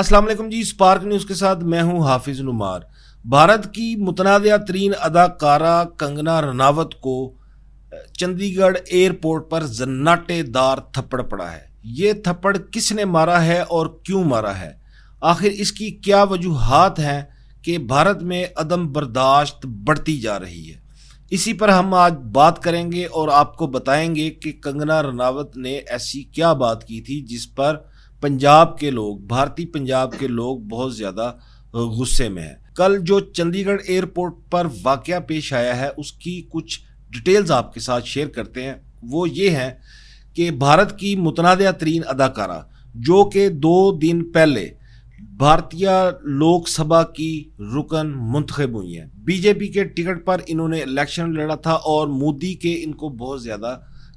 अस्सलाम वालेकुम जी spark news के साथ मैं हूं हाफिज़ नुमार भारत की मुतनाज़ तरीन अदाकारा कंगना रनावत को चंडीगढ़ एयरपोर्ट पर जन्नाटेदार थप्पड़ पड़ा है ये थप्पड़ किसने मारा है और क्यों मारा है आखिर इसकी क्या वजूहत हैं कि भारत में अदम बर्दाश्त बढ़ती जा रही है इसी पर हम आज बात करेंगे और आपको बताएंगे कि कंगना रनावत ने ऐसी क्या बात की थी जिस पर पंजाब के लोग भारतीय पंजाब के लोग बहुत ज़्यादा गुस्से में हैं कल जो चंडीगढ़ एयरपोर्ट पर वाक़ पेश आया है उसकी कुछ डिटेल्स आपके साथ शेयर करते हैं वो ये हैं कि भारत की मुतनाद तरीन अदाकारा जो कि दो दिन पहले भारतीय लोकसभा की रुकन मंतखब हुई हैं बीजेपी के टिकट पर इन्होंने इलेक्शन लड़ा था और मोदी के इनको बहुत ज़्यादा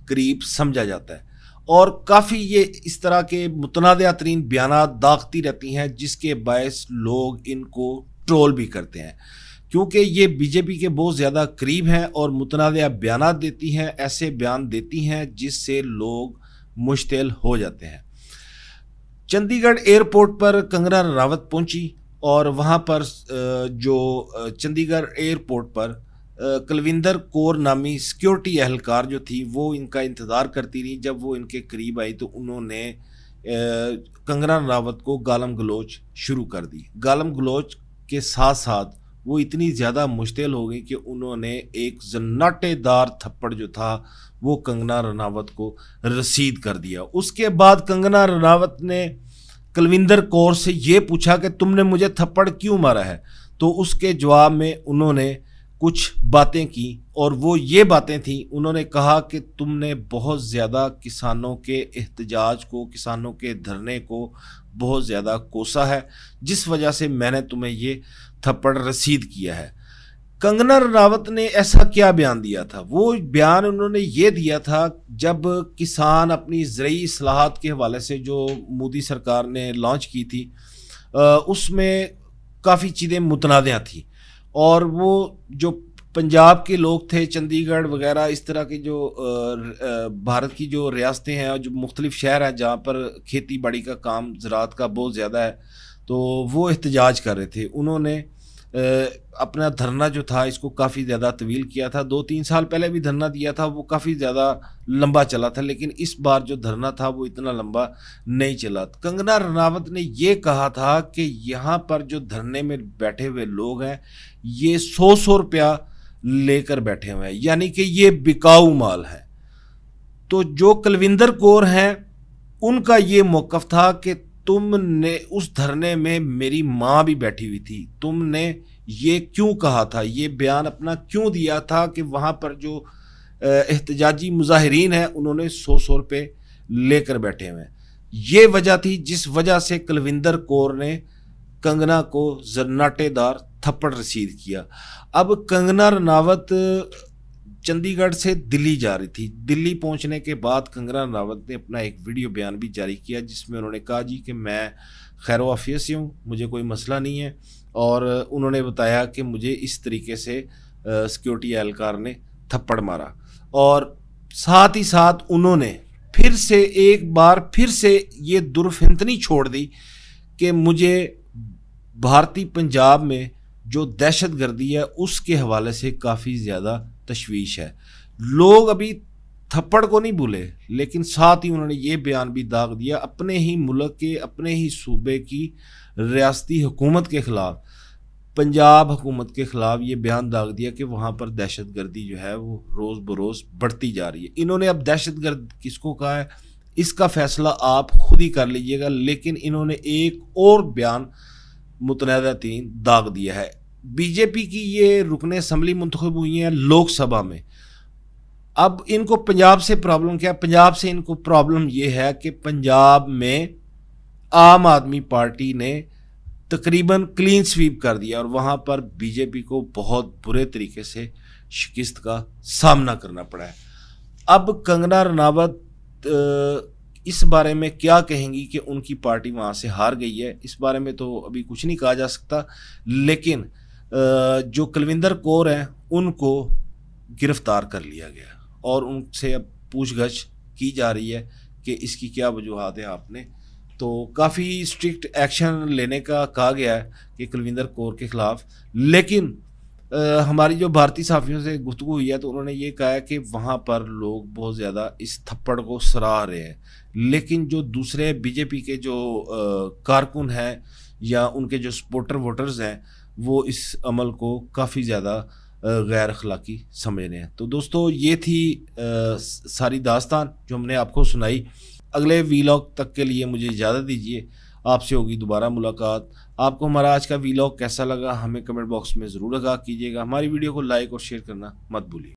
करीब समझा जाता है और काफ़ी ये इस तरह के मुतनाज़ तरीन बयान दागती रहती हैं जिसके बायस लोग इनको ट्रोल भी करते हैं क्योंकि ये बीजेपी के बहुत ज़्यादा करीब हैं और मुतनाज़ बयान देती हैं ऐसे बयान देती हैं जिससे लोग मुश्तिल हो जाते हैं चंडीगढ़ एयरपोर्ट पर कंगना रावत पहुंची और वहां पर जो चंडीगढ़ एयरपोर्ट पर कलविंदर कौर नामी सिक्योरिटी एहलकार जो थी वो इनका इंतज़ार करती रही जब वो इनके करीब आई तो उन्होंने कंगना रावत को गालम गलोच शुरू कर दी गालम गलोच के साथ साथ वो इतनी ज़्यादा मुश्तिल हो गई कि उन्होंने एक जन्नाटेदार थप्पड़ जो था वो कंगना रनावत को रसीद कर दिया उसके बाद कंगना रनावत ने कलविंदर कौर से ये पूछा कि तुमने मुझे थप्पड़ क्यों मारा है तो उसके जवाब में उन्होंने कुछ बातें की और वो ये बातें थी उन्होंने कहा कि तुमने बहुत ज़्यादा किसानों के एहतजाज को किसानों के धरने को बहुत ज़्यादा कोसा है जिस वजह से मैंने तुम्हें ये थप्पड़ रसीद किया है कंगना रनावत ने ऐसा क्या बयान दिया था वो बयान उन्होंने ये दिया था जब किसान अपनी ज़रूरी असलाहत के हवाले से जो मोदी सरकार ने लॉन्च की थी उसमें काफ़ी चीज़ें मुतनाज़ थी और वो जो पंजाब के लोग थे चंडीगढ़ वगैरह इस तरह के जो भारत की जो रियासतें हैं और जो मुख्तलिफ शहर हैं जहाँ पर खेती बाड़ी का काम ज़रात का बहुत ज़्यादा है तो वो एहतजाज कर रहे थे उन्होंने अपना धरना जो था इसको काफ़ी ज़्यादा तवील किया था दो तीन साल पहले भी धरना दिया था वो काफ़ी ज़्यादा लंबा चला था लेकिन इस बार जो धरना था वो इतना लंबा नहीं चला कंगना रनावत ने ये कहा था कि यहाँ पर जो धरने में बैठे हुए लोग हैं ये सौ सौ रुपया लेकर बैठे हुए हैं यानी कि ये बिकाऊ माल है तो जो कलविंदर कौर हैं उनका ये मौक़ था कि तुमने उस धरने में मेरी माँ भी बैठी हुई थी तुमने ये क्यों कहा था ये बयान अपना क्यों दिया था कि वहाँ पर जो एहतजाजी मुजाहरीन हैं उन्होंने सौ सौ रुपये लेकर बैठे हुए हैं ये वजह थी जिस वजह से कुलविंदर कौर ने कंगना को जन्नाटेदार थप्पड़ रसीद किया अब कंगना रनावत चंडीगढ़ से दिल्ली जा रही थी दिल्ली पहुंचने के बाद कंगना रावत ने अपना एक वीडियो बयान भी जारी किया जिसमें उन्होंने कहा जी कि मैं खैर वाफिया से हूँ मुझे कोई मसला नहीं है और उन्होंने बताया कि मुझे इस तरीके से सिक्योरिटी एहलकार ने थप्पड़ मारा और साथ ही साथ उन्होंने फिर से एक बार फिर से ये दुर्फिंतनी छोड़ दी कि मुझे भारतीय पंजाब में जो दहशत गर्दी है उसके हवाले से काफ़ी ज़्यादा तशवीश है लोग अभी थप्पड़ को नहीं भूले लेकिन साथ ही उन्होंने ये बयान भी दाग दिया अपने ही मुल्क के अपने ही सूबे की रियासती हुकूमत के ख़िलाफ़ पंजाब हुकूमत के ख़िलाफ़ ये बयान दाग दिया कि वहाँ पर दहशत गर्दी जो है वो रोज़ बरोज़ बढ़ती जा रही है इन्होंने अब दहशत गर्द किसको कहा है इसका फ़ैसला आप खुद ही कर लीजिएगा लेकिन इन्होंने एक और बयान मुतनदा तीन दाग दिया है बीजेपी की ये रुकने असम्बली मंतखब हुई हैं लोकसभा में अब इनको पंजाब से प्रॉब्लम क्या पंजाब से इनको प्रॉब्लम ये है कि पंजाब में आम आदमी पार्टी ने तकरीबन क्लीन स्वीप कर दिया और वहाँ पर बीजेपी को बहुत बुरे तरीके से शिकस्त का सामना करना पड़ा है अब कंगना रनावत इस बारे में क्या कहेंगी कि उनकी पार्टी वहाँ से हार गई है इस बारे में तो अभी कुछ नहीं कहा जा सकता लेकिन जो कुलविंदर कौर हैं उनको गिरफ्तार कर लिया गया और उनसे अब पूछगछ की जा रही है कि इसकी क्या वजूहत है आपने तो काफ़ी स्ट्रिक्ट एक्शन लेने का कहा गया है कि कुलविंदर कौर के ख़िलाफ़ लेकिन आ, हमारी जो भारतीय साफियों से गुफ्तु हुई है तो उन्होंने ये कहा है कि वहाँ पर लोग बहुत ज़्यादा इस थप्पड़ को सराह रहे हैं लेकिन जो दूसरे बीजेपी के जो कारकुन हैं या उनके जो सपोर्टर वोटर्स हैं वो इस अमल को काफ़ी ज़्यादा गैर अखलाकी समझ रहे हैं तो दोस्तों ये थी सारी दास्तान जो हमने आपको सुनाई अगले वीलॉग तक के लिए मुझे इजाज़त दीजिए आपसे होगी दोबारा मुलाकात आपको हमारा आज का वीलॉग कैसा लगा हमें कमेंट बॉक्स में ज़रूर आगा कीजिएगा हमारी वीडियो को लाइक और शेयर करना मत भूलिए